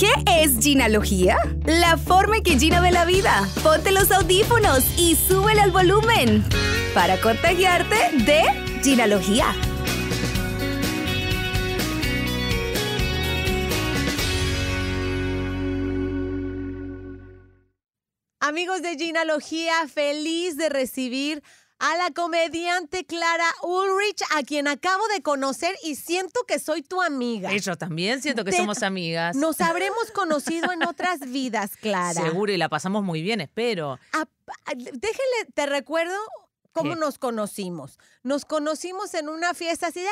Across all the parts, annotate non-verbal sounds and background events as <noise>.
¿Qué es ginalogía? La forma en que Gina ve la vida. Ponte los audífonos y súbele al volumen para contagiarte de ginalogía. Amigos de Ginalogía, feliz de recibir a la comediante Clara Ulrich, a quien acabo de conocer y siento que soy tu amiga. Y yo también siento que somos amigas. Nos habremos conocido en otras vidas, Clara. Seguro, y la pasamos muy bien, espero. déjele, te recuerdo ¿Cómo nos conocimos? Nos conocimos en una fiesta así de,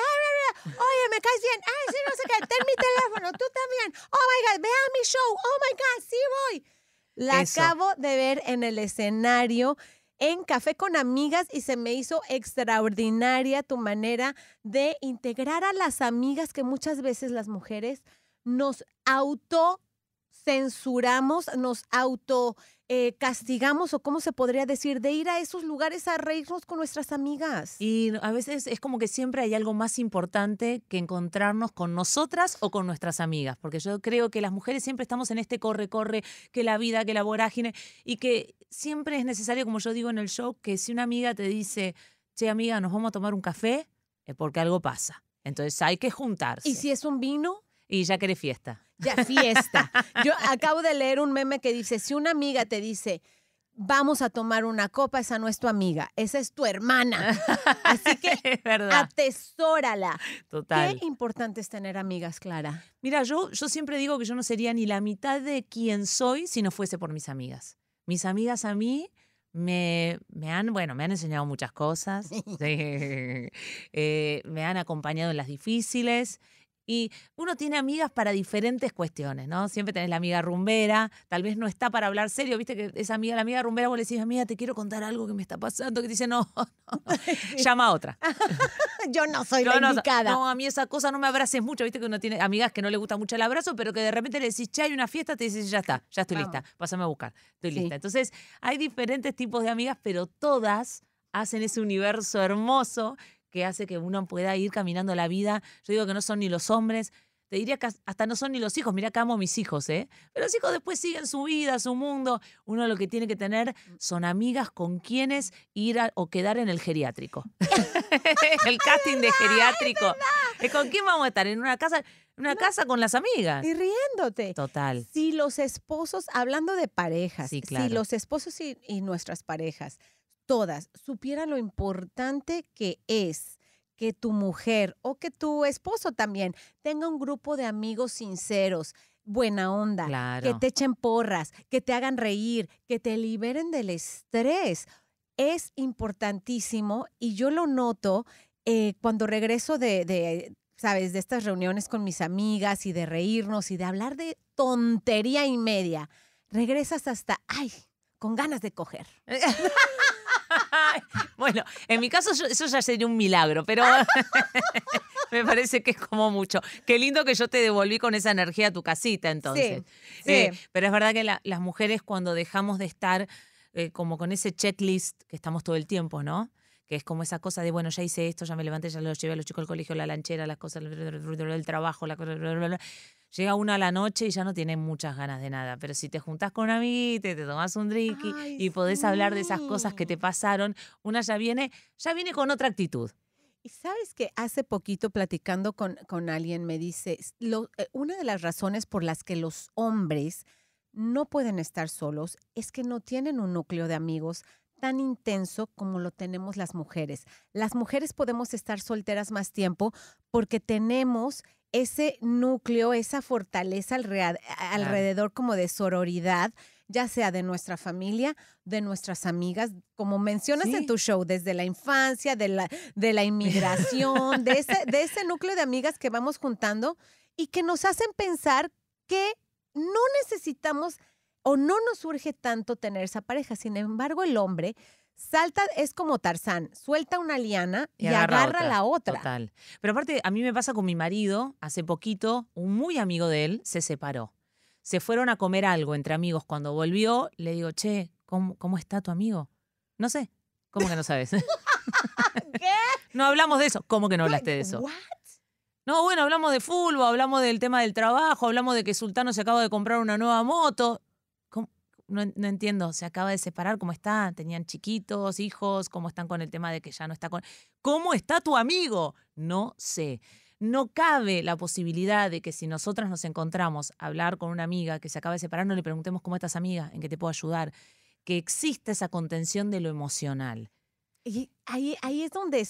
oye, me caes bien, ay, sí, no sé qué, ten mi teléfono, tú también, oh my God, vea mi show, oh my God, sí voy. La acabo de ver en el escenario en Café con Amigas y se me hizo extraordinaria tu manera de integrar a las amigas que muchas veces las mujeres nos auto censuramos, nos auto eh, castigamos o cómo se podría decir de ir a esos lugares a reírnos con nuestras amigas. Y a veces es como que siempre hay algo más importante que encontrarnos con nosotras o con nuestras amigas, porque yo creo que las mujeres siempre estamos en este corre, corre, que la vida, que la vorágine, y que siempre es necesario, como yo digo en el show, que si una amiga te dice, che amiga, nos vamos a tomar un café, es porque algo pasa. Entonces hay que juntarse. ¿Y si es un vino? Y ya querés fiesta ya fiesta. Yo acabo de leer un meme que dice, si una amiga te dice, vamos a tomar una copa, esa no es tu amiga, esa es tu hermana. <laughs> Así que atesórala. Total. Qué importante es tener amigas, Clara. Mira, yo, yo siempre digo que yo no sería ni la mitad de quien soy si no fuese por mis amigas. Mis amigas a mí me, me han, bueno, me han enseñado muchas cosas, <laughs> <laughs> eh, me han acompañado en las difíciles, y uno tiene amigas para diferentes cuestiones, ¿no? Siempre tenés la amiga rumbera, tal vez no está para hablar serio, viste que esa amiga, la amiga rumbera, vos le decís, amiga, te quiero contar algo que me está pasando, que te dice, no, <laughs> <laughs> llama a otra. <laughs> Yo no soy Yo la no, No, a mí esa cosa no me abraces mucho, viste que uno tiene amigas que no le gusta mucho el abrazo, pero que de repente le decís, che, hay una fiesta, te dices, ya está, ya estoy lista, pásame a buscar, estoy lista. Entonces, hay diferentes tipos de amigas, pero todas hacen ese universo hermoso que hace que uno pueda ir caminando la vida. Yo digo que no son ni los hombres, te diría que hasta no son ni los hijos, mira que amo a mis hijos, ¿eh? Pero los hijos después siguen su vida, su mundo. Uno lo que tiene que tener mm. son amigas con quienes ir o quedar en el geriátrico. <laughs> el casting de geriátrico. ¿Con quién vamos a estar? En una casa, una casa con las amigas. Y riéndote. Total. Si los esposos, hablando de parejas, si los esposos y nuestras parejas todas supieran lo importante que es que tu mujer o que tu esposo también tenga un grupo de amigos sinceros, buena onda, que te echen porras, que te hagan reír, que te liberen del estrés. Es importantísimo y yo lo noto eh, cuando regreso de, ¿sabes?, de estas reuniones con mis amigas y de reírnos y de hablar de tontería y media. Regresas hasta, ay, con ganas de coger. <laughs> <laughs> bueno, en mi caso eso ya sería un milagro, pero <laughs> me parece que es como mucho. Qué lindo que yo te devolví con esa energía a tu casita entonces. Sí, eh, pero es verdad que las mujeres cuando dejamos de estar eh, como con ese checklist que estamos todo el tiempo, ¿no? que es como esa cosa de, bueno, ya hice esto, ya me levanté, ya lo llevé a los chicos al colegio, la lanchera, las cosas, el trabajo, la llega una a la noche y ya no tiene muchas ganas de nada, pero si te juntas con un te tomas un drink y, podés hablar de esas cosas que te pasaron, una ya viene, ya viene con otra actitud. Y sabes que hace poquito platicando con, con alguien me dice, eh, una de las razones por las que los hombres no pueden estar solos es que no tienen un núcleo de amigos tan intenso como lo tenemos las mujeres. Las mujeres podemos estar solteras más tiempo porque tenemos ese núcleo, esa fortaleza alrededor, como de sororidad, ya sea de nuestra familia, de nuestras amigas, como mencionas en tu show, desde la infancia, de la, de la inmigración, de ese, de ese núcleo de amigas que vamos juntando y que nos hacen pensar que no necesitamos o no nos surge tanto tener esa pareja. Sin embargo, el hombre salta, es como Tarzán, suelta una liana y, agarra, la otra. Total. Pero aparte, a mí me pasa con mi marido, hace poquito, un muy amigo de él se separó. Se fueron a comer algo entre amigos. Cuando volvió, le digo, che, ¿cómo, está tu amigo? No sé. ¿Cómo que no sabes? <laughs> ¿Qué? <laughs> no hablamos de eso. ¿Cómo que no hablaste de eso? No, bueno, hablamos de fútbol, hablamos del tema del trabajo, hablamos de que Sultano se acaba de comprar una nueva moto no, entiendo, se acaba de separar, ¿cómo está? ¿Tenían chiquitos, hijos? ¿Cómo están con el tema de que ya no está con... ¿Cómo está tu amigo? No sé. No cabe la posibilidad de que si nosotras nos encontramos a hablar con una amiga que se acaba de separar, no le preguntemos cómo estás amiga, en qué te puedo ayudar, que existe esa contención de lo emocional. Y ahí, ahí es donde,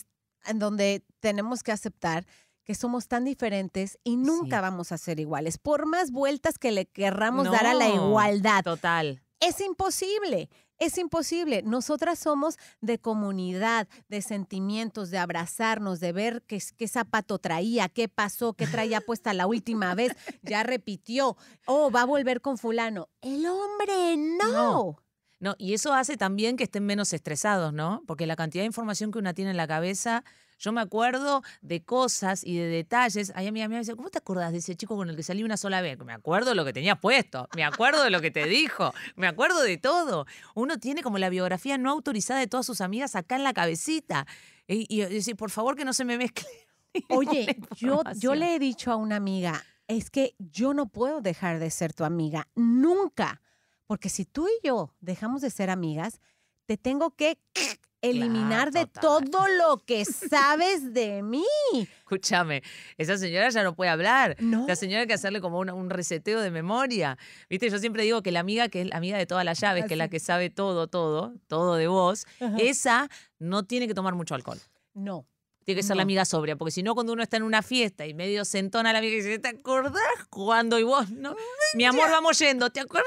donde tenemos que aceptar que somos tan diferentes y nunca vamos a ser iguales, por más vueltas que le querramos dar a la igualdad. Total. Es imposible. Es imposible. Nosotras somos de comunidad, de sentimientos, de abrazarnos, de ver qué, qué, zapato traía, qué pasó, qué traía puesta la última vez, ya repitió, oh, va a volver con fulano. El hombre no. No, y eso hace también que estén menos estresados, ¿no? Porque la cantidad de información que una tiene en la cabeza yo me acuerdo de cosas y de detalles. Hay amiga mía me dice, ¿cómo te acordás de ese chico con el que salí una sola vez? Me acuerdo de lo que tenías puesto, me acuerdo de lo que te dijo, me acuerdo de todo. Uno tiene como la biografía no autorizada de todas sus amigas acá en la cabecita. Y, y, decir, por favor que no se me mezcle. <laughs> Oye, yo, yo le he dicho a una amiga, es que yo no puedo dejar de ser tu amiga, nunca. Porque si tú y yo dejamos de ser amigas, te tengo que eliminar de todo lo que sabes de mí. Escúchame, esa señora ya no puede hablar. La señora hay que hacerle como un, reseteo de memoria. Viste, yo siempre digo que la amiga que es la amiga de todas las llaves, ah, que es la que sabe todo, todo, todo de vos, esa no tiene que tomar mucho alcohol. No. Tiene que ser la amiga sobria, porque si no, cuando uno está en una fiesta y medio se entona la amiga y dice, ¿te acordás cuando? Y vos, no, mi amor, vamos yendo, ¿te acordás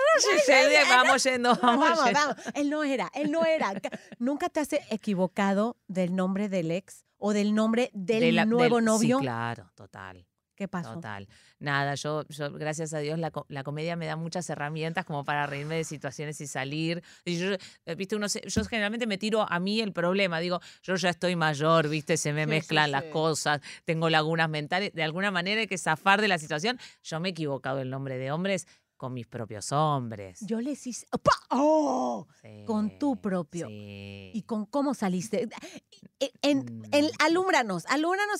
Vamos yendo, vamos, vamos, Él no era, él no era. Nunca te has equivocado del nombre del ex o del nombre del nuevo novio. claro, total. ¿Qué pasó? Total. Nada, yo, gracias a Dios, la, comedia me da muchas herramientas como para reírme de situaciones y salir. yo, eh, viste, uno yo generalmente me tiro a mí el problema. Digo, yo ya estoy mayor, viste, se me mezclan las cosas, tengo lagunas mentales. De alguna manera hay que zafar de la situación. Yo me he equivocado el nombre de hombres con mis propios hombres. Yo les hice. ¡Oh! con tu propio. Y con cómo saliste. E, en, mm. en,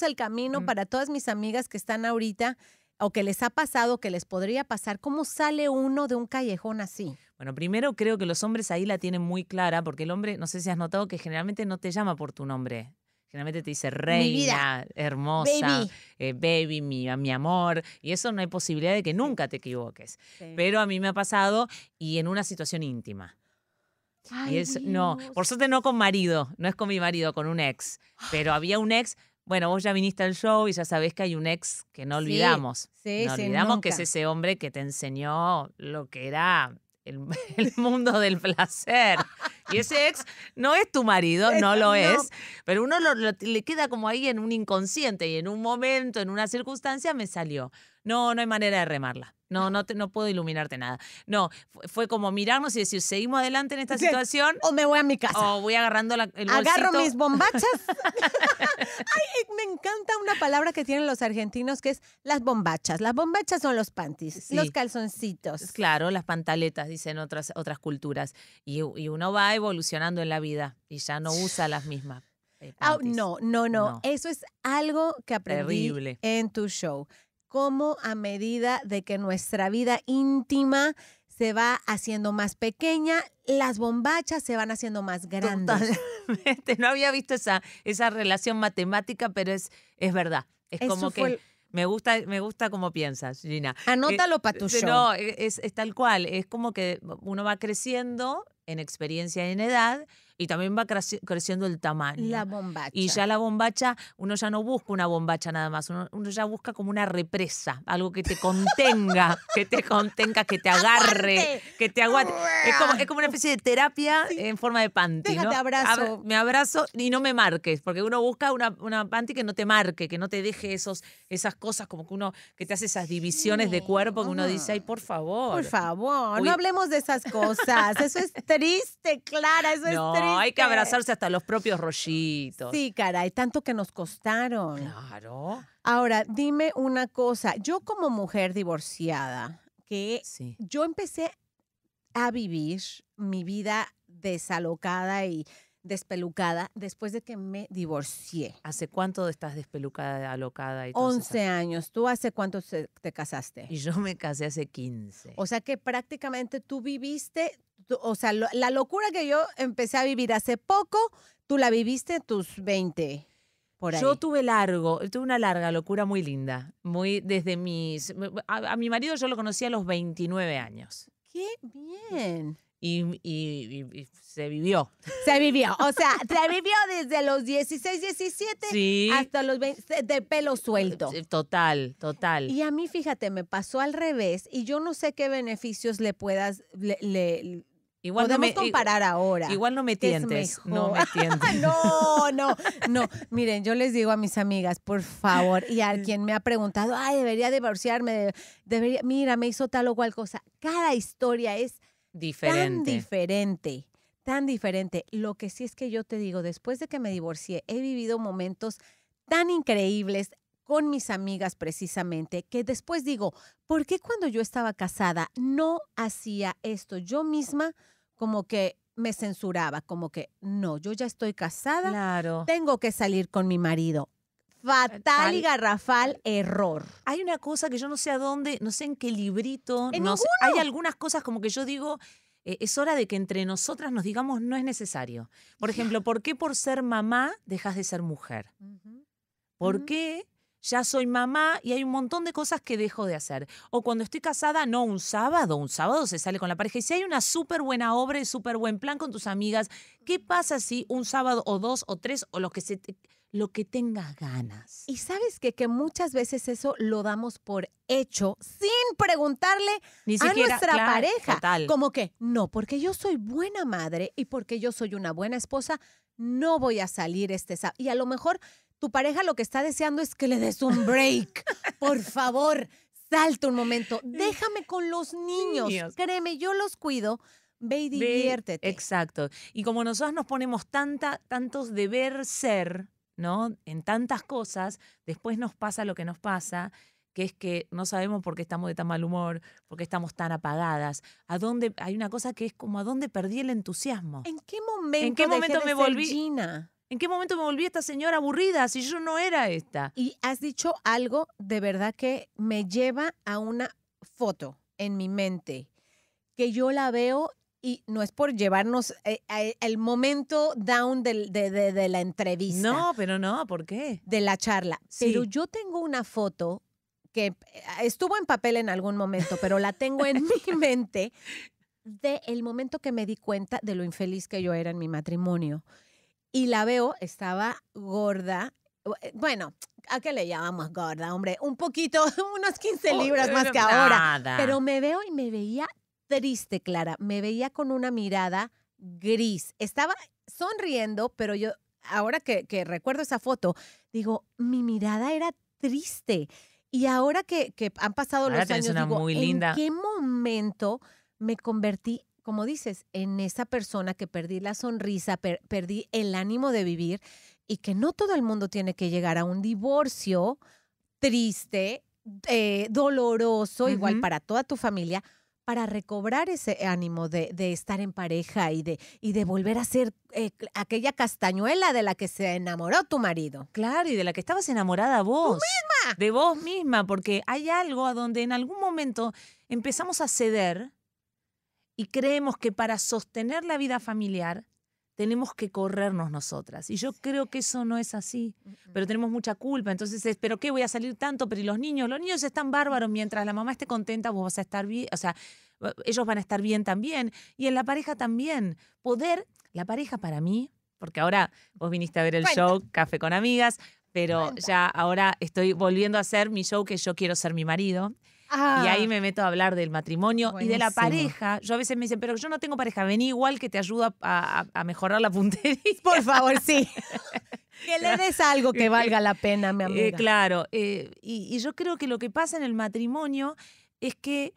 el camino mm. para todas mis amigas que están ahorita o que les ha pasado, que les podría pasar. ¿Cómo sale uno de un callejón así? Bueno, primero creo que los hombres ahí la tienen muy clara, porque el hombre, no sé si has notado que generalmente no te llama por tu nombre. Finalmente te dice reina, hermosa, baby, eh, mi, amor. Y eso no hay posibilidad de que nunca te equivoques. Pero a mí me ha pasado y en una situación íntima. y es, no, por suerte no con marido, no es con mi marido, con un ex. Pero había un ex bueno, vos ya viniste al show y ya sabés que hay un ex que no olvidamos. Sí, sí, no olvidamos que es ese hombre que te enseñó lo que era <laughs> el, mundo del placer. Y ese ex no es tu marido, <laughs> no lo es, pero uno le queda como ahí en un inconsciente y en un momento, en una circunstancia me salió no, no hay manera de remarla. No, no, no puedo iluminarte nada. No, fue como mirarnos y decir, seguimos adelante en esta situación. O me voy a mi casa. O voy agarrando la, Agarro mis bombachas. <laughs> Ay, me encanta una palabra que tienen los argentinos que es las bombachas. Las bombachas son los panties, los calzoncitos. Claro, las pantaletas, dicen otras, otras culturas. Y, uno va evolucionando en la vida y ya no usa las mismas. Eh, ah, no, no, no, Eso es algo que aprendí en tu show. Como a medida de que nuestra vida íntima se va haciendo más pequeña, las bombachas se van haciendo más grandes. No había visto esa, esa relación matemática, pero es, es verdad. Es como que. Me gusta, me gusta cómo piensas, Gina. Anótalo eh, para eh, tu show. No, es, es tal cual. Es como que uno va creciendo en experiencia y en edad, y también va creciendo el tamaño. La bombacha. Y ya la bombacha, uno ya no busca una bombacha nada más, uno, ya busca como una represa, algo que te contenga, <laughs> que te contenga, que te agarre, que te aguante. es, como, es como, una especie de terapia en forma de panty. me abrazo y no me marques, porque uno busca una, una panty que no te marque, que no te deje esos, esas cosas como que uno, que te hace esas divisiones de cuerpo que uno dice, ay, por favor. Por favor, no hablemos de esas cosas. Eso es triste, Clara, eso es triste. No, hay que abrazarse hasta los propios rollitos. Sí, caray, tanto que nos costaron. Claro. Ahora, dime una cosa. Yo como mujer divorciada, que yo empecé a vivir mi vida desalocada y despelucada después de que me divorcié. ¿Hace cuánto estás despelucada, alocada? Y 11 años. ¿Tú hace cuánto te casaste? Y yo me casé hace 15. O sea que prácticamente tú viviste o sea, la locura que yo empecé a vivir hace poco, tú la viviste tus 20. Por Yo tuve largo, tuve una larga locura muy linda, muy desde mis a, mi marido yo lo conocí a los 29 años. Qué bien. Y, se vivió. Se vivió. O sea, <laughs> se vivió desde los 16, 17 hasta los 20, de pelo suelto. Total, total. Y a mí, fíjate, me pasó al revés y yo no sé qué beneficios le puedas, le, Podemos comparar ahora. Igual no me tientes. No me tientes. <laughs> no, no, no. Miren, yo les digo a mis amigas, por favor, y a <laughs> quien me ha preguntado, ay, debería divorciarme, debería, mira, me hizo tal o cual cosa. Cada historia es diferente. tan diferente, tan diferente. Lo que sí es que yo te digo, después de que me divorcié, he vivido momentos tan increíbles, con mis amigas precisamente, que después digo, ¿por qué cuando yo estaba casada no hacía esto yo misma como que me censuraba, como que no, yo ya estoy casada, claro. tengo que salir con mi marido. Eh, Fatal y garrafal error. Hay una cosa que yo no sé a dónde, no sé en qué librito, no hay algunas cosas como que yo digo, eh, es hora de que entre nosotras nos digamos no es necesario. Por <laughs> ejemplo, ¿por qué por ser mamá dejas de ser mujer? ¿Por qué ya soy mamá y hay un montón de cosas que dejo de hacer. O cuando estoy casada, no, un sábado, un sábado se sale con la pareja. Y si hay una súper buena obra y súper buen plan con tus amigas, ¿qué pasa si un sábado o dos o tres o lo que se lo que tenga ganas? Y sabes que muchas veces eso lo damos por hecho sin preguntarle Ni siquiera, a nuestra pareja. Como que, no, porque yo soy buena madre y porque yo soy una buena esposa, no voy a salir este sábado. Y a lo mejor tu pareja lo que está deseando es que le des un break. <laughs> Por favor, salta un momento. Déjame con los niños. Créeme, yo los cuido. Ve y diviértete. exacto. Y como nosotros nos ponemos tanta, tantos deber ser, ¿no? En tantas cosas, después nos pasa lo que nos pasa que es que no sabemos por qué estamos de tan mal humor, por qué estamos tan apagadas. ¿A dónde, hay una cosa que es como a dónde perdí el entusiasmo. ¿En qué momento, ¿En qué momento me volví? Gina? ¿En qué momento me volví esta señora aburrida si yo no era esta? Y has dicho algo de verdad que me lleva a una foto en mi mente que yo la veo y no es por llevarnos eh, eh, el momento down de, la entrevista. No, pero no, ¿por qué? De la charla. Pero yo tengo una foto que eh, estuvo en papel en algún momento, pero la tengo en mi <laughs> mente del momento que me di cuenta de lo infeliz que yo era en mi matrimonio y la veo, estaba gorda. Eh, bueno, ¿a qué le llamamos gorda, hombre? Un poquito, <laughs> unos 15 libras más eh, que ahora. Pero me veo y me veía triste, Clara. Me veía con una mirada gris. Estaba sonriendo, pero yo, ahora que, recuerdo esa foto, digo, mi mirada era triste. Y ahora que, han pasado los años, digo, muy ¿en qué momento me convertí como dices, en esa persona que perdí la sonrisa, perdí el ánimo de vivir y que no todo el mundo tiene que llegar a un divorcio triste, eh, doloroso, igual para toda tu familia, para recobrar ese ánimo de, estar en pareja y de, y de volver a ser eh, aquella castañuela de la que se enamoró tu marido. Claro, y de la que estabas enamorada vos. ¡Tú misma! De vos misma, porque hay algo a donde en algún momento empezamos a ceder y creemos que para sostener la vida familiar tenemos que corrernos nosotras. Y yo creo que eso no es así. Pero tenemos mucha culpa. Entonces, espero ¿pero qué? Voy a salir tanto, pero los niños? Los niños están bárbaros. Mientras la mamá esté contenta, vos vas a estar bien. O sea, ellos van a estar bien también. Y en la pareja también. Poder, la pareja para mí, porque ahora vos viniste a ver el show Café con Amigas, pero ya ahora estoy volviendo a hacer mi show que yo quiero ser mi marido. Y ahí ah. me meto a hablar del matrimonio y de la pareja. Yo a veces me dicen, pero yo no tengo pareja, vení igual que te ayuda a, mejorar la puntería. Por favor, sí. <laughs> que le des algo que valga la pena, mi eh, amiga. claro, eh, y, yo creo que lo que pasa en el matrimonio es que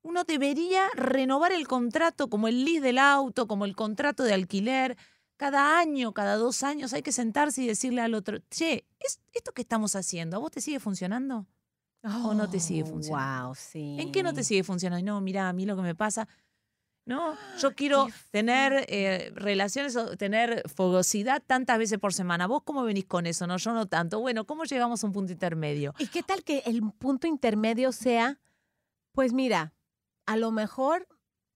uno debería renovar el contrato como el lease del auto, como el contrato de alquiler. Cada año, cada dos años hay que sentarse y decirle al otro, che, ¿esto que estamos haciendo a vos te sigue funcionando? Oh, no te sigue oh, funcionando. Wow, sí. ¿En qué no te sigue funcionando? No, mira, a mí lo que me pasa. ¿no? <gasps> Yo quiero tener eh, relaciones, tener fogosidad tantas veces por semana. ¿Vos cómo venís con eso? No, yo no tanto. Bueno, ¿cómo llegamos a un punto intermedio? ¿Y qué tal que el punto intermedio sea, pues mira, a lo mejor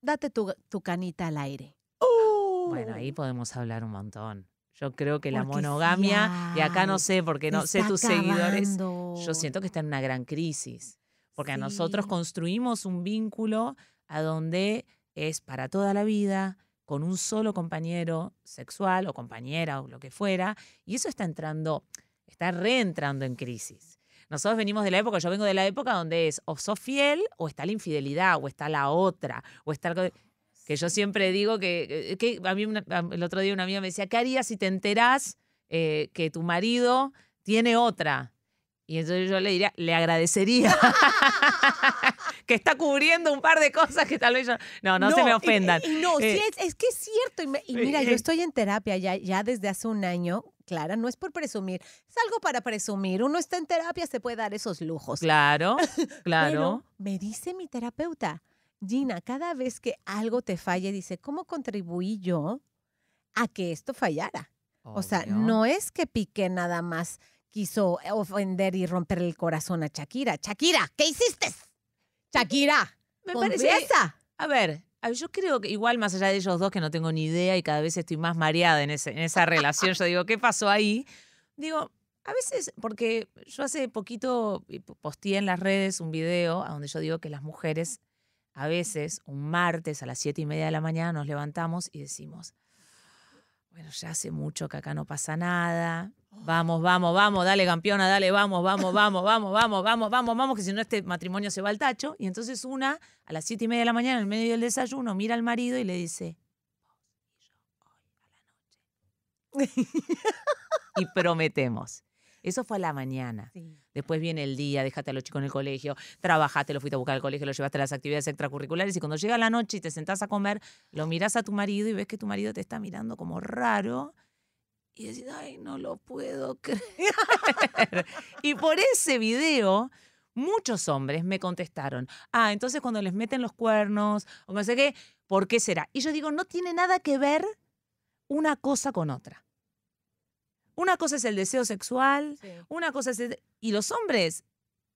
date tu, canita al aire? ¡Uh! Bueno, ahí podemos hablar un montón. Yo creo que la monogamia, y acá no sé, porque no sé tus seguidores, yo siento que está en una gran crisis, porque a nosotros construimos un vínculo a donde es para toda la vida, con un solo compañero sexual o compañera o lo que fuera, y eso está entrando, está reentrando en crisis. Nosotros venimos de la época, yo vengo de la época donde es o sos fiel o está la infidelidad, o está la otra, o está algo que yo siempre digo que, a mí el otro día una amiga me decía, ¿qué harías si te enteras eh, que tu marido tiene otra? Y entonces yo le diría, le agradecería <laughs> que está cubriendo un par de cosas que tal vez yo... No, no, se me ofendan. no, eh, es, que es cierto. Y, mira, yo eh, estoy en terapia ya, ya desde hace un año Clara, no es por presumir, es algo para presumir. Uno está en terapia, se puede dar esos lujos. Claro, <laughs> claro. Pero me dice mi terapeuta, Gina, cada vez que algo te falle, dice, ¿cómo contribuí yo a que esto fallara? O sea, no es que Piqué nada más quiso ofender y romper el corazón a Shakira. Shakira, ¿qué hiciste? Shakira, me parece. A ver, yo creo que igual más allá de ellos dos que no tengo ni idea y cada vez estoy más mareada en, esa relación, yo digo, ¿qué pasó ahí? Digo, a veces, porque yo hace poquito eh, posté en las redes un video donde yo digo que las mujeres a veces, un martes a las siete y media de la mañana nos levantamos y decimos, bueno, ya hace mucho que acá no pasa nada. Vamos, vamos, vamos, dale campeona, dale, vamos, vamos, vamos, vamos, vamos, vamos, vamos, vamos, que si no este matrimonio se va al tacho. Y entonces una, a las siete y media de la mañana, en medio del desayuno, mira al marido y le dice, <laughs> y prometemos eso fue a la mañana. Después viene el día, déjate a los chicos en el colegio, trabajaste, lo fuiste a buscar al colegio, lo llevaste a las actividades extracurriculares y cuando llega la noche y te sentás a comer, lo mirás a tu marido y ves que tu marido te está mirando como raro y decís, ay, no lo puedo <laughs> creer. y por ese video, muchos hombres me contestaron, ah, entonces cuando les meten los cuernos, o no sé qué, ¿por qué será? Y yo digo, no tiene nada que ver una cosa con otra. Una cosa es el deseo sexual, una cosa es... El... Y los hombres,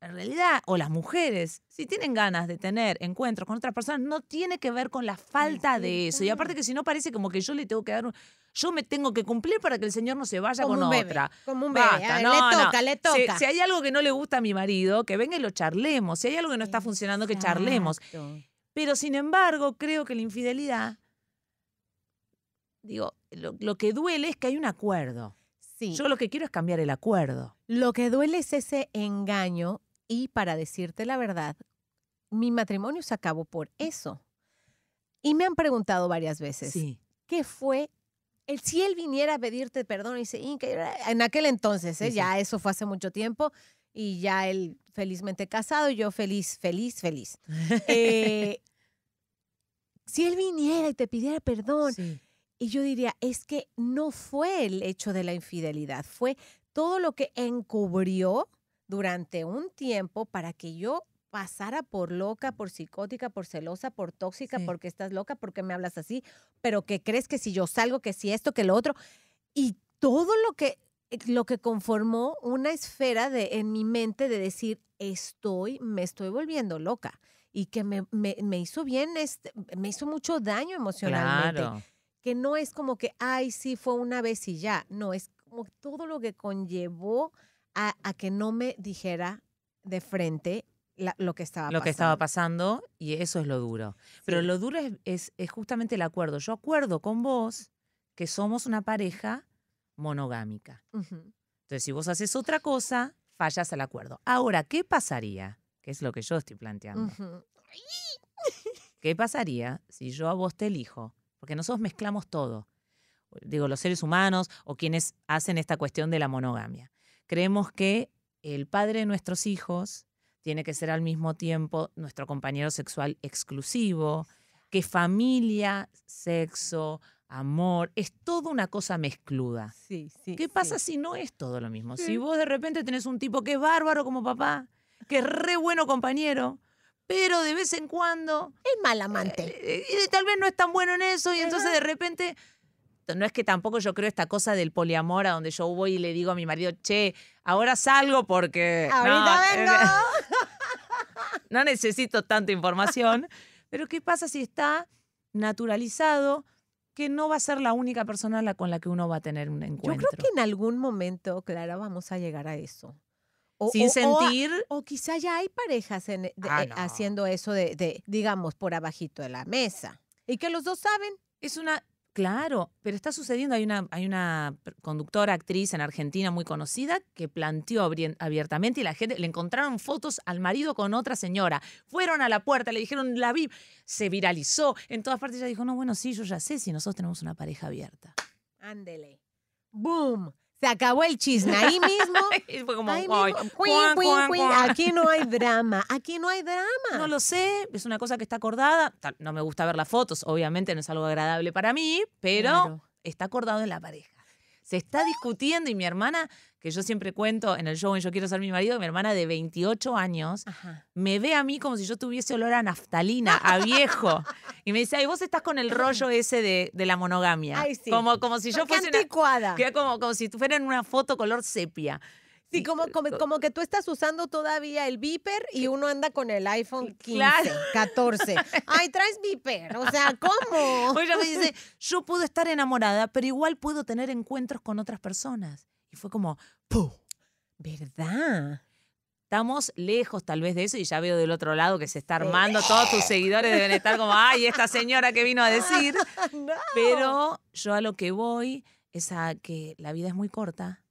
en realidad, o las mujeres, si tienen ganas de tener encuentros con otras personas, no tiene que ver con la falta de eso. Y aparte que si no parece como que yo le tengo que dar un... Yo me tengo que cumplir para que el señor no se vaya con otra. Como un bebé. le toca, le toca. Si, hay algo que no le gusta a mi marido, que venga y lo charlemos. Si hay algo que no está funcionando, que charlemos. Pero sin embargo, creo que la infidelidad, digo, lo que duele es que hay un acuerdo. Yo lo que quiero es cambiar el acuerdo. Lo que duele es ese engaño y para decirte la verdad, mi matrimonio se acabó por eso. Y me han preguntado varias veces, ¿qué fue? si él viniera a pedirte perdón y en aquel entonces, ¿eh? ya eso fue hace mucho tiempo y ya él felizmente casado yo feliz, feliz, feliz. <laughs> Eh, si él viniera y te pidiera perdón y yo diría, es que no fue el hecho de la infidelidad, fue todo lo que encubrió durante un tiempo para que yo pasara por loca, por psicótica, por celosa, por tóxica, porque estás loca, porque me hablas así, pero que crees que si yo salgo, que si esto, que lo otro. Y todo lo que, eh, lo que conformó una esfera de, en mi mente de decir, estoy, me estoy volviendo loca. Y que me, hizo bien, este, me hizo mucho daño emocionalmente. Claro que no es como que, ay, sí, fue una vez y ya. No, es como todo lo que conllevó a, que no me dijera de frente lo que estaba lo que estaba pasando y eso es lo duro. Pero lo duro es, justamente el acuerdo. Yo acuerdo con vos que somos una pareja monogámica. Entonces, si vos haces otra cosa, fallas al acuerdo. Ahora, ¿qué pasaría? Que es lo que yo estoy planteando. ¿Qué pasaría si yo a vos te elijo porque nosotros mezclamos todo. Digo, los seres humanos o quienes hacen esta cuestión de la monogamia. Creemos que el padre de nuestros hijos tiene que ser al mismo tiempo nuestro compañero sexual exclusivo, que familia, sexo, amor, es toda una cosa mezcluda. ¿Qué pasa si no es todo lo mismo? Si vos de repente tenés un tipo que es bárbaro como papá, que es re bueno compañero, pero de vez en cuando... Es mal eh, amante. Eh, tal vez no es tan bueno en eso y entonces de repente... No es que tampoco yo creo esta cosa del poliamor a donde yo voy y le digo a mi marido, che, ahora salgo porque... Ahorita eh, no, <laughs> no necesito tanta información. <laughs> Pero ¿qué pasa si está naturalizado que no va a ser la única persona con la que uno va a tener un encuentro? Yo creo que en algún momento, Clara, vamos a llegar a eso sin sentir. O, quizá ya hay parejas e, ah, eh, haciendo eso de, digamos, por abajito de la mesa. Y que los dos saben. Es una, Claro, pero está sucediendo. Hay una, hay una conductora, actriz en Argentina muy conocida que planteó abiertamente y la gente le encontraron fotos al marido con otra señora. Fueron a la puerta, le dijeron, la vi, se viralizó. En todas partes ella dijo, no, bueno, sí, yo ya sé si nosotros tenemos una pareja abierta. Ándele. ¡Boom! Se acabó el chisme ahí mismo. <laughs> fue como, Aquí no hay <laughs> drama, aquí no hay drama. No lo sé, es una cosa que está acordada. No me gusta ver las fotos, obviamente no es algo agradable para mí, pero está acordado en la pareja se está discutiendo y mi hermana, que yo siempre cuento en el show en Yo quiero ser mi marido, mi hermana de 28 años, me ve a mí como si yo tuviese olor a naftalina, a viejo. Y me dice, ay, vos estás con el rollo ese de, la monogamia. Como, como si yo fuese... Anticuada. como, como si fuera en una foto color sepia. Sí, como, como, que tú estás usando todavía el Viper y uno anda con el iPhone 15, 14. Ay, traes Viper. O sea, ¿cómo? me dice, yo puedo estar enamorada, pero igual puedo tener encuentros con otras personas. Y fue como, ¡pum! ¿Verdad? Estamos lejos tal vez de eso y ya veo del otro lado que se está armando, todos tus seguidores deben estar como, ay, esta señora que vino a decir. <laughs> Pero yo a lo que voy es a que la vida es muy corta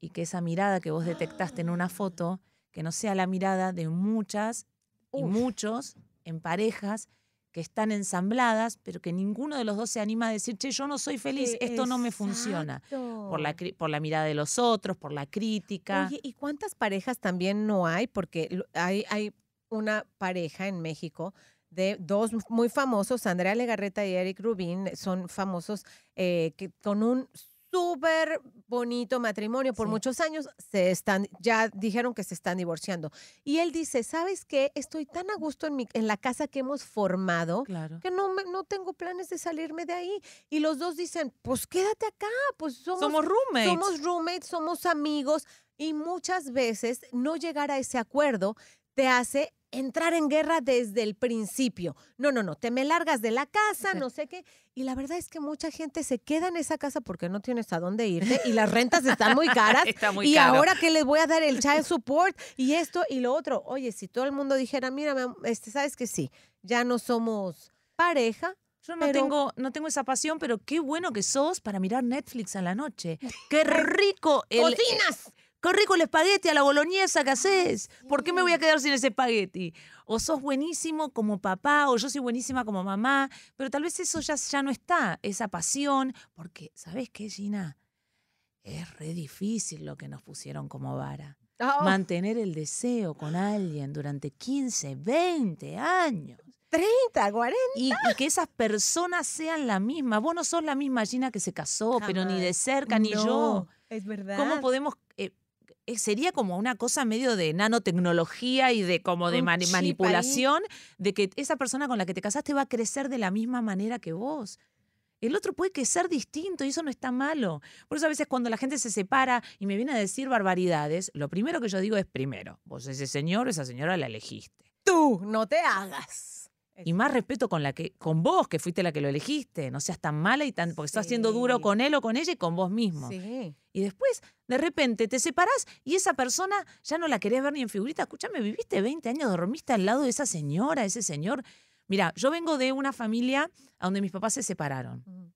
y que esa mirada que vos detectaste en una foto, que no sea la mirada de muchas y muchos en parejas que están ensambladas, pero que ninguno de los dos se anima a decir, che, yo no soy feliz, esto no me funciona. Por la, por la mirada de los otros, por la crítica. Oye, ¿y cuántas parejas también no hay? Porque hay, hay una pareja en México de dos muy famosos, Andrea Legarreta y Eric Rubin, son famosos eh, que con un súper bonito matrimonio por muchos años, se están, ya dijeron que se están divorciando. Y él dice, ¿sabes qué? Estoy tan a gusto en, mi, en la casa que hemos formado que no, no tengo planes de salirme de ahí. Y los dos dicen, pues quédate acá, pues somos, somos Somos roommates, somos amigos. Y muchas veces no llegar a ese acuerdo te hace entrar en guerra desde el principio. No, no, no, te me largas de la casa, no sé qué. Y la verdad es que mucha gente se queda en esa casa porque no tienes a dónde irte y las rentas están muy caras. <laughs> Está muy y ahora que les voy a dar el child support y esto y lo otro. Oye, si todo el mundo dijera, mira, este, sabes que sí, ya no somos pareja, yo no, tengo, no tengo esa pasión, pero qué bueno que sos para mirar Netflix a la noche. <laughs> Qué rico el. ¡Cocinas! Qué rico el espagueti a la boloñesa que haces. ¿Por qué me voy a quedar sin ese espagueti? O sos buenísimo como papá, o yo soy buenísima como mamá, pero tal vez eso ya, ya no está, esa pasión, porque, ¿sabes qué, Gina? Es re difícil lo que nos pusieron como vara. Ah, oh. Mantener el deseo con alguien durante 15, 20 años. 30, 40. Y, que esas personas sean la misma. Vos no sos la misma Gina que se casó, pero ni de cerca, ni yo. Es verdad. ¿Cómo podemos eh, sería como una cosa medio de nanotecnología y de como de manipulación, de que esa persona con la que te casaste va a crecer de la misma manera que vos. El otro puede que ser distinto y eso no está malo. Por eso a veces cuando la gente se separa y me viene a decir barbaridades, lo primero que yo digo es primero, vos ese señor o esa señora la elegiste. Tú, no te hagas. Y más respeto con la que, con vos, que fuiste la que lo elegiste. No seas tan mala y tan. porque estás siendo duro con él o con ella y con vos mismo. Sí. Y después, de repente, te separás y esa persona ya no la querés ver ni en figurita. Escúchame, viviste 20 años, dormiste al lado de esa señora, ese señor. Mira, yo vengo de una familia donde mis papás se separaron. Mm.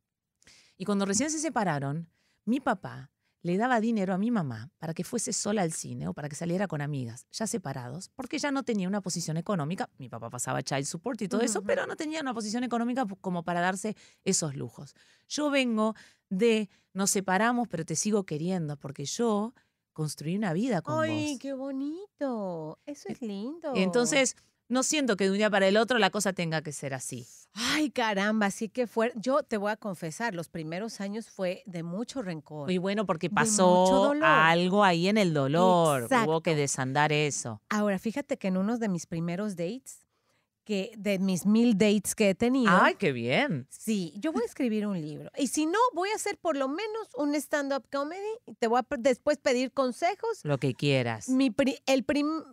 Y cuando recién se separaron, mi papá le daba dinero a mi mamá para que fuese sola al cine o para que saliera con amigas, ya separados, porque ya no tenía una posición económica. Mi papá pasaba child support y todo eso, pero no tenía una posición económica como para darse esos lujos. Yo vengo de nos separamos, pero te sigo queriendo, porque yo construí una vida con ¡Ay, qué bonito! Eso e es lindo. Entonces, no siento que de un día para el otro la cosa tenga que ser así. Ay, caramba, sí que fue. Yo te voy a confesar, los primeros años fue de mucho rencor. Y bueno, porque pasó algo ahí en el dolor. Exacto. Hubo que desandar eso. Ahora, fíjate que en unos de mis primeros dates, que de mis mil dates que he tenido. ¡Ay, qué bien! Sí, yo voy a escribir un libro. Y si no, voy a hacer por lo menos un stand-up comedy. Y te voy a después pedir consejos. Lo que quieras. Mi el primer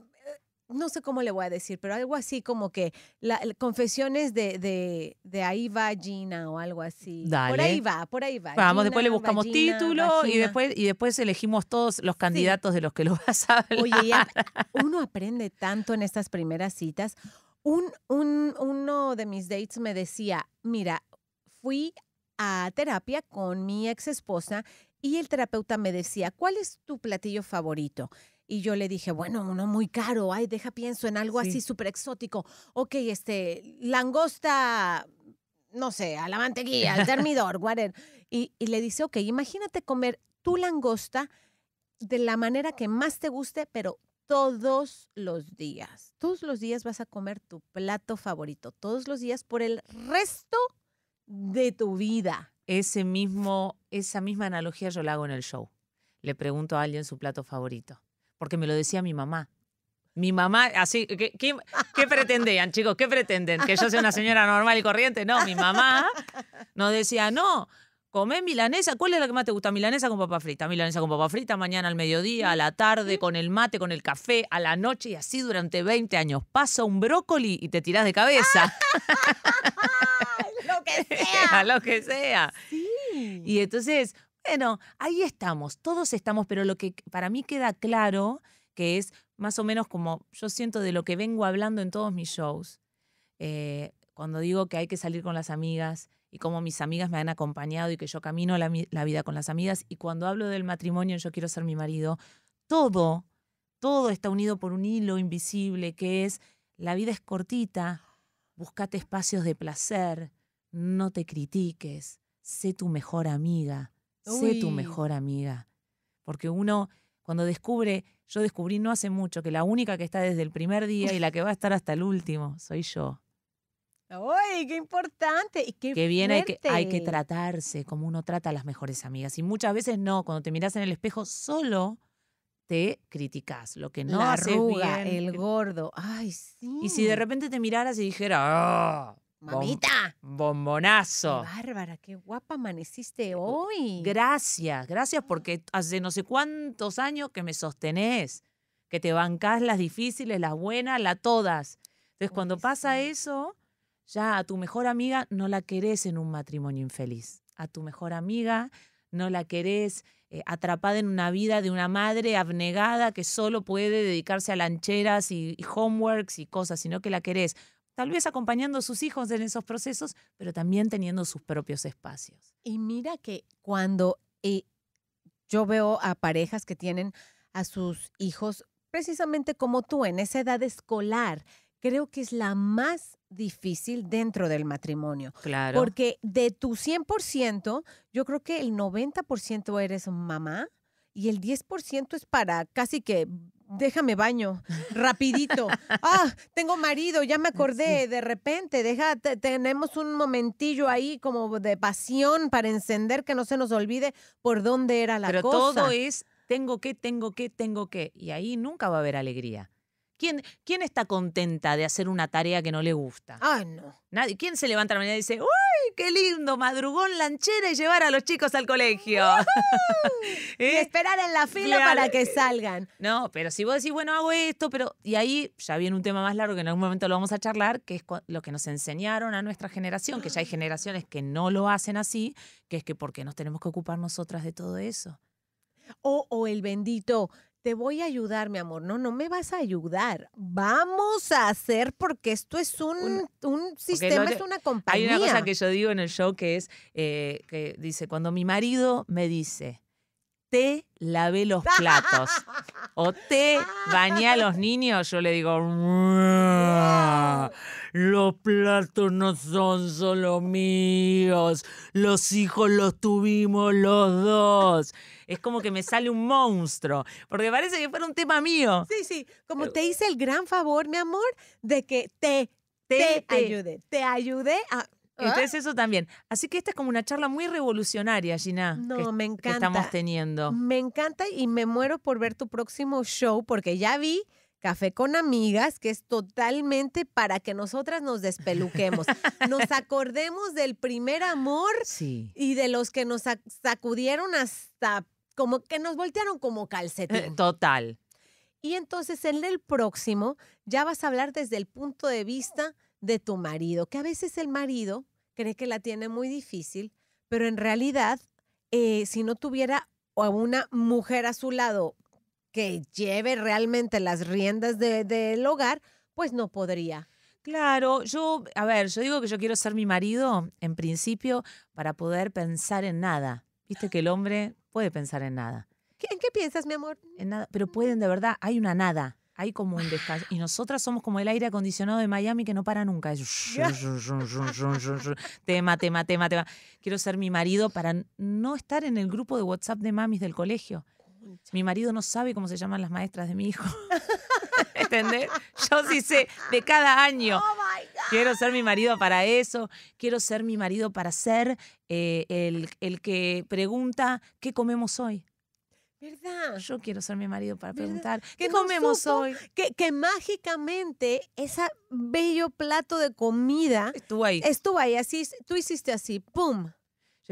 no sé cómo le voy a decir, pero algo así como que la, confesiones de, de, ahí va Gina o algo así. Por ahí va, por ahí va. Vamos, después le buscamos título y después, y después elegimos todos los candidatos de los que lo <laughs> vas a hablar. Oye, uno aprende tanto en estas primeras citas. Un, un, uno de mis dates me decía, mira, fui a terapia con mi ex esposa y el terapeuta me decía, ¿cuál es tu platillo favorito? Y yo le dije, bueno, uno muy caro, ay, deja pienso en algo así súper exótico. Ok, este, langosta, no sé, a la mantequilla, al <laughs> termidor, whatever. Y, le dice, ok, imagínate comer tu langosta de la manera que más te guste, pero todos los días. Todos los días vas a comer tu plato favorito, todos los días por el resto de tu vida. Ese mismo, esa misma analogía yo la hago en el show. Le pregunto a alguien su plato favorito porque me lo decía mi mamá. Mi mamá, así, ¿qué, qué, pretendían, chicos? ¿Qué pretenden? ¿Que yo sea una señora normal y corriente? No, mi mamá nos decía, no, comé milanesa. ¿Cuál es la que más te gusta? Milanesa con papa frita. Milanesa con papa frita, mañana al mediodía, a la tarde, con el mate, con el café, a la noche y así durante 20 años. Pasa un brócoli y te tiras de cabeza. <laughs> lo que sea. <laughs> lo que sea. Sí. Y entonces, bueno, ahí estamos, todos estamos, pero lo que para mí queda claro, que es más o menos como yo siento de lo que vengo hablando en todos mis shows, eh, cuando digo que hay que salir con las amigas y cómo mis amigas me han acompañado y que yo camino la, vida con las amigas, y cuando hablo del matrimonio, yo quiero ser mi marido, todo, todo está unido por un hilo invisible que es la vida es cortita, búscate espacios de placer, no te critiques, sé tu mejor amiga, Sé tu mejor amiga. Porque uno, cuando descubre, yo descubrí no hace mucho que la única que está desde el primer día y la que va a estar hasta el último soy yo. ¡Ay, qué importante! Y qué, bien hay que, hay que, tratarse como uno trata a las mejores amigas. Y muchas veces no, cuando te miras en el espejo solo te criticas, lo que no la arruga, el gordo. Ay, sí. Y si de repente te miraras y dijeras... ¡ah! Mamita. bombonazo. bárbara, qué guapa amaneciste hoy. Gracias, gracias porque hace no sé cuántos años que me sostenés, que te bancás las difíciles, las buenas, las todas. Entonces, cuando pasa eso, ya a tu mejor amiga no la querés en un matrimonio infeliz. A tu mejor amiga no la querés eh, atrapada en una vida de una madre abnegada que solo puede dedicarse a lancheras y, y homeworks y cosas, sino que la querés tal vez acompañando a sus hijos en esos procesos, pero también teniendo sus propios espacios. Y mira que cuando eh, yo veo a parejas que tienen a sus hijos precisamente como tú, en esa edad escolar, creo que es la más difícil dentro del matrimonio. Claro. Porque de tu 100%, yo creo que el 90% eres mamá y el 10% es para casi que déjame baño, rapidito. <laughs> Ah, tengo marido, ya me acordé, de repente, deja, tenemos un momentillo ahí como de pasión para encender que no se nos olvide por dónde era la cosa. Pero todo es tengo que, tengo que, tengo que. Y ahí nunca va a haber alegría. ¿Quién, está contenta de hacer una tarea que no le gusta? Ay, no. Nadie. ¿Quién se levanta la mañana y dice, uy, qué lindo, madrugón, lanchera y llevar a los chicos al colegio? <laughs> Y ¿Eh? esperar en la fila para que salgan. No, pero si vos decís, bueno, hago esto, pero. Y ahí ya viene un tema más largo que en algún momento lo vamos a charlar, que es lo que nos enseñaron a nuestra generación, que ya hay <gasps> generaciones que no lo hacen así, que es que porque nos tenemos que ocupar nosotras de todo eso. O, o el bendito te voy a ayudar, mi amor. No, no me vas a ayudar. Vamos a hacer porque esto es un, sistema, es una compañía. Hay una cosa que yo digo en el show que es, eh, que dice, cuando mi marido me dice, te lavé los platos o te bañé a los niños, yo le digo, los platos no son solo míos, los hijos los tuvimos los dos es como que me sale un monstruo, porque parece que fuera un tema mío. Sí, sí, como te hice el gran favor, mi amor, de que te, te, ayude, te ayude a... ¿ah? Entonces eso también. Así que esta es como una charla muy revolucionaria, Gina. No, que, me encanta. estamos teniendo. Me encanta y me muero por ver tu próximo show porque ya vi Café con Amigas, que es totalmente para que nosotras nos despeluquemos, <laughs> nos acordemos del primer amor sí. y de los que nos sacudieron hasta como que nos voltearon como calcetín. Total. Y entonces en el próximo ya vas a hablar desde el punto de vista de tu marido, que a veces el marido cree que la tiene muy difícil, pero en realidad, eh, si no tuviera a una mujer a su lado que lleve realmente las riendas del hogar, pues no podría. Claro, yo, a ver, yo digo que yo quiero ser mi marido, en principio, para poder pensar en nada. Viste que el hombre pensar en nada. ¿En qué piensas, mi amor? En nada. Pero mm. pueden, de verdad, hay una nada. Hay como un descanso. Y nosotras somos como el aire acondicionado de Miami que no para nunca. <laughs> tema, tema, tema, tema. Quiero ser mi marido para no estar en el grupo de WhatsApp de mamis del colegio. Mi marido no sabe cómo se llaman las maestras de mi hijo. <laughs> ¿Entendés? Yo sí sé de cada año. Quiero ser mi marido para eso. Quiero ser mi marido para ser eh, el, el, que pregunta qué comemos hoy. ¿Verdad? Yo quiero ser mi marido para preguntar qué, comemos hoy. Que, que, mágicamente ese bello plato de comida estuvo ahí. Estuvo ahí, así, tú hiciste así, ¡pum! Yo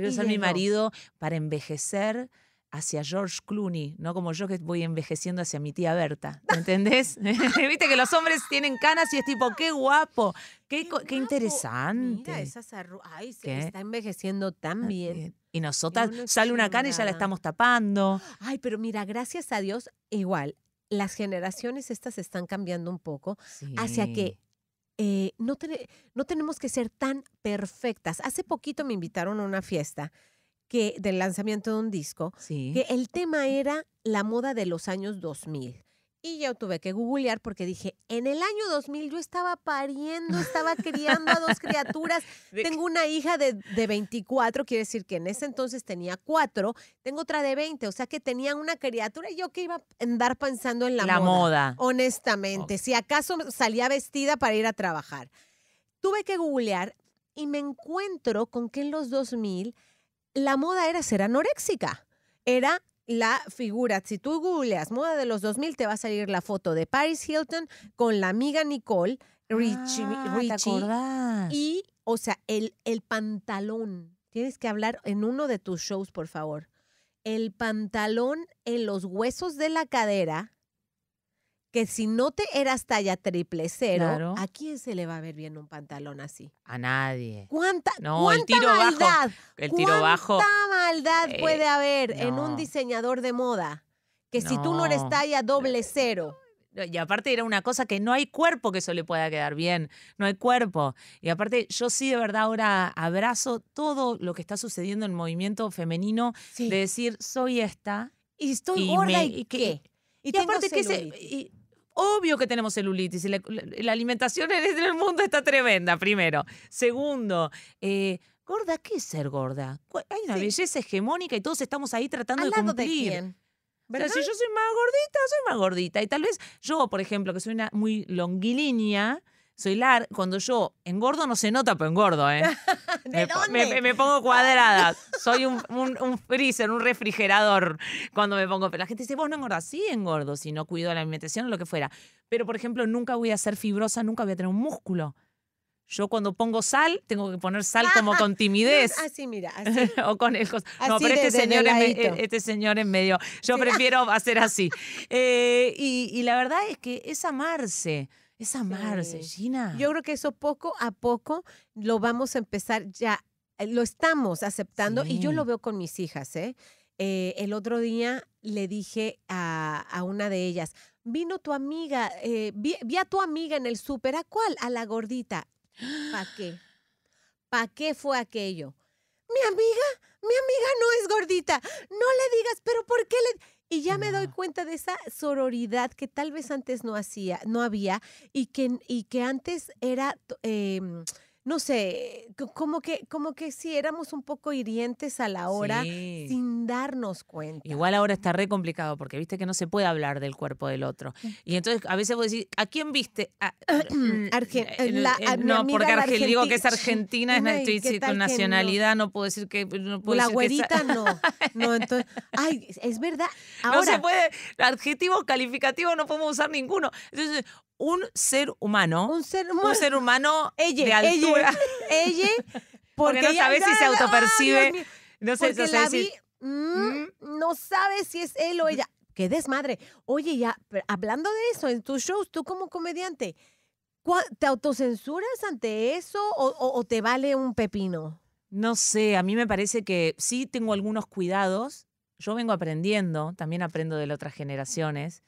quiero ser mi marido para envejecer hacia George Clooney, no como yo que voy envejeciendo hacia mi tía Berta, ¿entendés? <laughs> Viste que los hombres tienen canas y es tipo, qué guapo, qué, interesante. Mira ay, se está envejeciendo tan bien. Y nosotras sale una cana y ya la estamos tapando. Ay, pero mira, gracias a Dios, igual, las generaciones estas están cambiando un poco hacia que eh, no tenemos que ser tan perfectas. Hace poquito me invitaron a una fiesta que, del lanzamiento de un disco, que el tema era la moda de los años 2000. Y yo tuve que googlear porque dije, en el año 2000 yo estaba pariendo, estaba criando a dos criaturas, <laughs> tengo una hija de, de, 24, quiere decir que en ese entonces tenía cuatro, tengo otra de 20, o sea que tenía una criatura y yo que iba a andar pensando en la, moda, Honestamente, si acaso salía vestida para ir a trabajar. Tuve que googlear y me encuentro con que en los 2000 la moda era ser anoréxica. Era la figura. Si tú googleas moda de los 2000, te va a salir la foto de Paris Hilton con la amiga Nicole Richie. Ah, Richie y, o sea, el, el pantalón. Tienes que hablar en uno de tus shows, por favor. El pantalón en los huesos de la cadera que si no te eras talla triple cero, ¿a quién se le va a ver bien un pantalón así? A nadie. ¿Cuánta, no, el tiro maldad? el ¿cuánta maldad eh, puede haber en un diseñador de moda? Que si tú no eres talla doble cero. Y aparte era una cosa que no hay cuerpo que eso le pueda quedar bien, no hay cuerpo. Y aparte yo sí de verdad ahora abrazo todo lo que está sucediendo en el movimiento femenino de decir soy esta. Y estoy gorda y, qué. Y, aparte que se, Obvio que tenemos celulitis y la, alimentación en el mundo está tremenda, primero. Segundo, eh, gorda, ¿qué es ser gorda? Hay una belleza hegemónica y todos estamos ahí tratando de lado Pero si yo soy más gordita, soy más gordita. Y tal vez yo, por ejemplo, que soy una muy longuilínea, soy lar Cuando yo engordo no se nota, pero engordo, ¿eh? <laughs> me, Me, pongo cuadrada. Soy un, freezer, un refrigerador cuando me pongo. Pero la gente dice, vos no engordas. Sí, engordo, si no cuido la alimentación o lo que fuera. Pero, por ejemplo, nunca voy a ser fibrosa, nunca voy a tener un músculo. Yo cuando pongo sal, tengo que poner sal ah, como ah, con timidez. Ah, <laughs> así, mira, o con el... No, pero este, eh, este, señor es este señor en medio. Yo prefiero <laughs> hacer así. Eh, y la verdad es que es amarse. Es amarse, Yo creo que eso poco a poco lo vamos a empezar ya, eh, lo estamos aceptando y yo lo veo con mis hijas, ¿eh? ¿eh? el otro día le dije a, una de ellas, vino tu amiga, eh, vi, vi, a tu amiga en el súper, ¿a cuál? A la gordita. ¿Para qué? ¿Para qué fue aquello? Mi amiga, mi amiga no es gordita. No le digas, pero ¿por qué le... Y ya me doy cuenta de esa sororidad que tal vez antes no hacía, no había, y que, y que antes era em, no sé, como que, como que si sí, éramos un poco hirientes a la hora sin darnos cuenta. Igual ahora está re complicado porque viste que no se puede hablar del cuerpo del otro. Mm. Y entonces a veces vos decís, ¿a quién viste? no, porque digo que es argentina, es nacionalidad, no? puedo decir que. la güerita no. <laughs> no entonces, ay, es verdad. Ahora, no se puede, adjetivo calificativo no podemos usar ninguno. Entonces, un ser humano. Un ser humano. Un ser humano ella, de altura. <laughs> Ella, <laughs> porque, porque, no si se autopercibe. No sé, si... Mm, ¿Mm? sabe si es él o ella. Qué desmadre. Oye, ya, hablando de eso, en tus shows, tú como comediante, ¿te autocensuras ante eso o, te vale un pepino? No sé, a mí me parece que sí tengo algunos cuidados. Yo vengo aprendiendo, también aprendo de otras generaciones.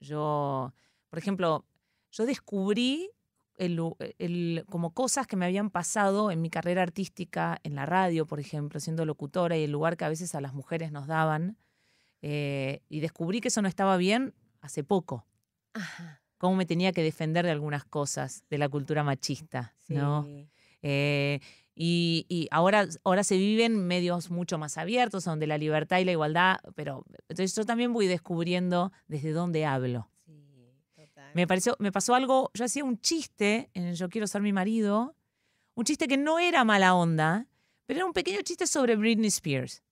Yo, por ejemplo, yo descubrí eh, como cosas que me habían pasado en mi carrera artística, en la radio, por ejemplo, siendo locutora y el lugar que a veces a las mujeres nos daban. Eh, y descubrí que eso no estaba bien hace poco. Cómo me tenía que defender de algunas cosas de la cultura machista, ¿no? Eh, y, y ahora, ahora se viven medios mucho más abiertos, donde la libertad y la igualdad, pero entonces yo también voy descubriendo desde dónde hablo. Me, pareció, me pasó algo, yo hacía un chiste en Yo quiero ser mi marido, un chiste que no era mala onda, pero era un pequeño chiste sobre Britney Spears.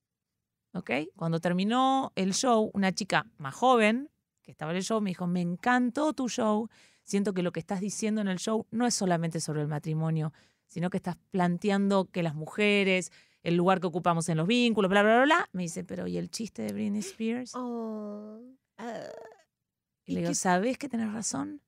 ¿Ok? Cuando terminó el show, una chica más joven que estaba en el show me dijo, me encantó tu show, siento que lo que estás diciendo en el show no es solamente sobre el matrimonio, sino que estás planteando que las mujeres, el lugar que ocupamos en los vínculos, bla, bla, bla, bla. Me dice, pero ¿y el chiste de Britney Spears? Oh, ah. Y le digo, ¿sabes que tenés razón?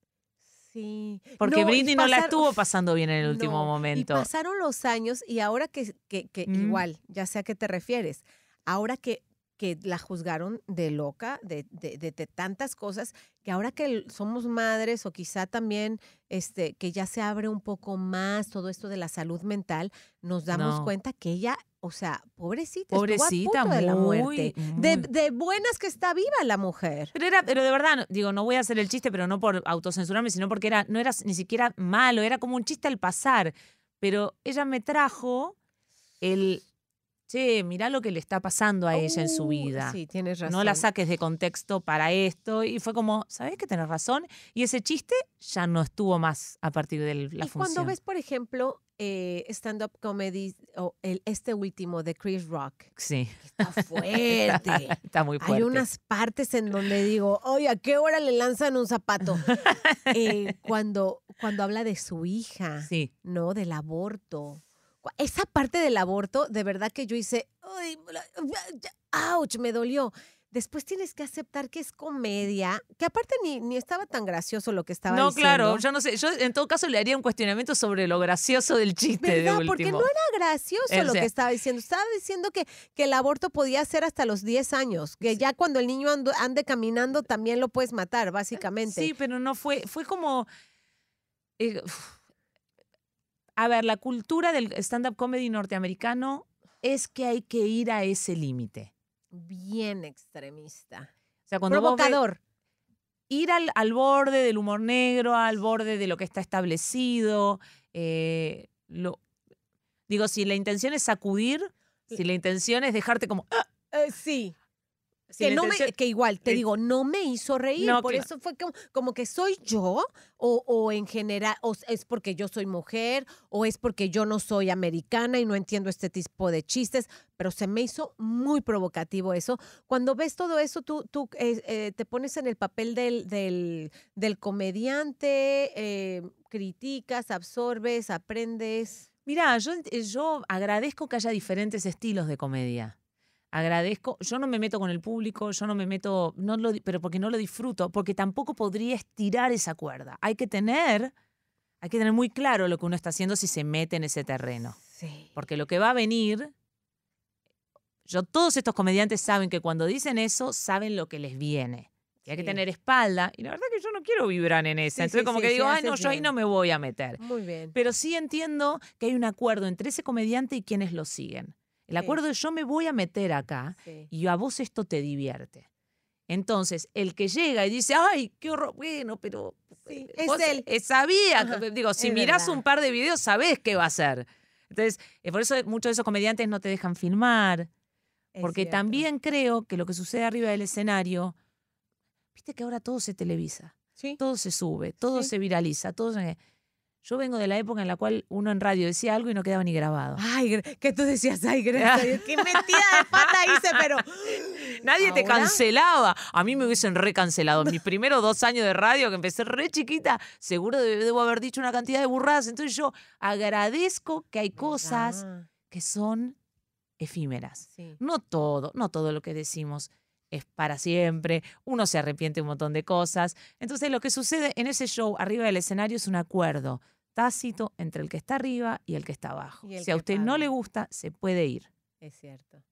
Sí. Porque Britney no la estuvo pasando bien en el último momento. pasaron los años y ahora que, que, mm. igual, ya sé a qué te refieres, ahora que que la juzgaron de loca, de, de, tantas cosas, que ahora que somos madres o quizá también este, que ya se abre un poco más todo esto de la salud mental, nos damos cuenta que ella, o sea, pobrecita, pobrecita a de la muerte. De, buenas que está viva la mujer. Pero, era, pero de verdad, digo, no voy a hacer el chiste, pero no por autocensurarme, sino porque era, no era ni siquiera malo, era como un chiste al pasar. Pero ella me trajo el che, mira lo que le está pasando a ella en su uh, vida. Sí, tienes razón. No la saques de contexto para esto. Y fue como, ¿sabes que tenés razón? Y ese chiste ya no estuvo más a partir de la y Cuando ves, por ejemplo, eh, stand-up comedy, o el, este último de Chris Rock. Sí. Está fuerte. <laughs> está, muy fuerte. Hay unas partes en donde digo, oye, ¿a qué hora le lanzan un zapato? <laughs> Eh, cuando, cuando habla de su hija, ¿no? Del aborto esa parte del aborto, de verdad que yo hice, ¡ay! Me dolió. Después tienes que aceptar que es comedia, que aparte ni, ni estaba tan gracioso lo que estaba diciendo. No, claro, yo no sé. Yo en todo caso le haría un cuestionamiento sobre lo gracioso del chiste. ¿Verdad? Porque no era gracioso eh, lo que estaba diciendo. Estaba diciendo que, que el aborto podía ser hasta los 10 años, que ya cuando el niño ande caminando también lo puedes matar, básicamente. Sí, pero no fue, fue como... Eh, a ver, la cultura del stand-up comedy norteamericano es que hay que ir a ese límite. Bien extremista. O sea, Provocador. ir al, borde del humor negro, al borde de lo que está establecido. Eh, digo, si la intención es sacudir, si la intención es dejarte como... Ah", eh, sí que, no me, que igual, te digo, no me hizo reír. por eso fue como, que soy yo, o, o, en general, o es porque yo soy mujer, o es porque yo no soy americana y no entiendo este tipo de chistes, pero se me hizo muy provocativo eso. Cuando ves todo eso, tú, tú eh, eh, te pones en el papel del, del, del comediante, eh, criticas, absorbes, aprendes. Mira, yo, yo agradezco que haya diferentes estilos de comedia agradezco. Yo no me meto con el público, yo no me meto, no lo, pero porque no lo disfruto, porque tampoco podría estirar esa cuerda. Hay que tener, hay que tener muy claro lo que uno está haciendo si se mete en ese terreno. Sí. Porque lo que va a venir, yo todos estos comediantes saben que cuando dicen eso, saben lo que les viene. Y hay que tener espalda. Y la verdad es que yo no quiero vibrar en esa. Entonces, como que digo, yo ahí no me voy a meter. Muy bien. Pero sí entiendo que hay un acuerdo entre ese comediante y quienes lo siguen. El acuerdo es yo me voy a meter acá y a vos esto te divierte. Entonces, el que llega y dice, ay, qué horror, bueno, pero eh, es él. Eh, sabía, digo, si mirás un par de videos, sabés qué va a hacer. Entonces, eh, por eso muchos de esos comediantes no te dejan filmar, porque también creo que lo que sucede arriba del escenario, viste que ahora todo se televisa, ¿Sí? todo se sube, todo se viraliza, todo se... Yo vengo de la época en la cual uno en radio decía algo y no quedaba ni grabado. Ay, que tú decías, ay, que <laughs> qué mentira de pata hice, pero. <laughs> Nadie te cancelaba. A mí me hubiesen recancelado. Mis primeros dos años de radio, que empecé re chiquita, seguro debo haber dicho una cantidad de burradas. Entonces yo agradezco que hay cosas que son efímeras. No todo, no todo lo que decimos es para siempre, uno se arrepiente un montón de cosas. Entonces lo que sucede en ese show arriba del escenario es un acuerdo tácito entre el que está arriba y el que está abajo. Si a usted no le gusta, se puede ir. Es cierto.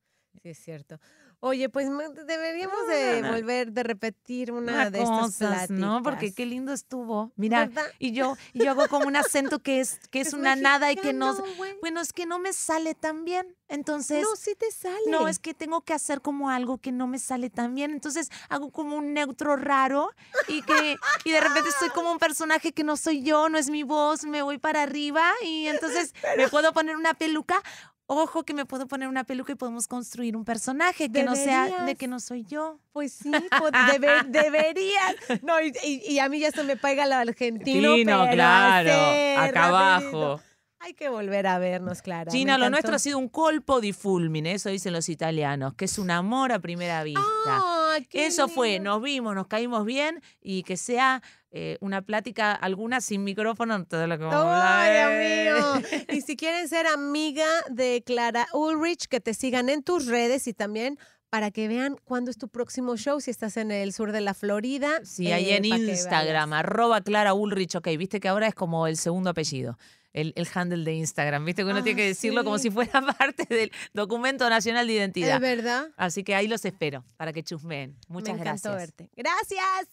Sí, es cierto. Oye, pues deberíamos ah, de volver de repetir una, de estas pláticas. ¿no? Porque qué lindo estuvo. Mira, y yo yo hago como un acento que es que es, una nada y que no bueno. es que no me sale tan bien. Entonces No, sí te sale. No, es que tengo que hacer como algo que no me sale tan bien. Entonces hago como un neutro raro y que y de repente soy como un personaje que no soy yo, no es mi voz, me voy para arriba y entonces <laughs> me puedo poner una peluca ojo que me puedo poner una peluca y podemos construir un personaje que no sea de que no soy yo. Pues sí, pues No, y, a mí ya se me paga la argentino. claro, acá abajo. Hay que volver a vernos, Clara. Gina, lo nuestro ha sido un colpo di fulmine, eso dicen los italianos, que es un amor a primera vista. Ah, eso fue, nos vimos, nos caímos bien y que sea eh, una plática alguna sin micrófono, todo lo que vamos a <laughs> y si quieren ser amiga de Clara Ulrich, que te sigan en tus redes y también para que vean cuándo es tu próximo show, si estás en el sur de la Florida. Sí, ahí eh, en Instagram, arroba Clara Ulrich, ok, viste que ahora es como el segundo apellido el, handle de Instagram. Viste que uno tiene ah, que decirlo como si fuera <laughs> parte del documento nacional de identidad. Es verdad. Así que ahí los espero para que chusmeen. Muchas Me gracias. Verte. Gracias.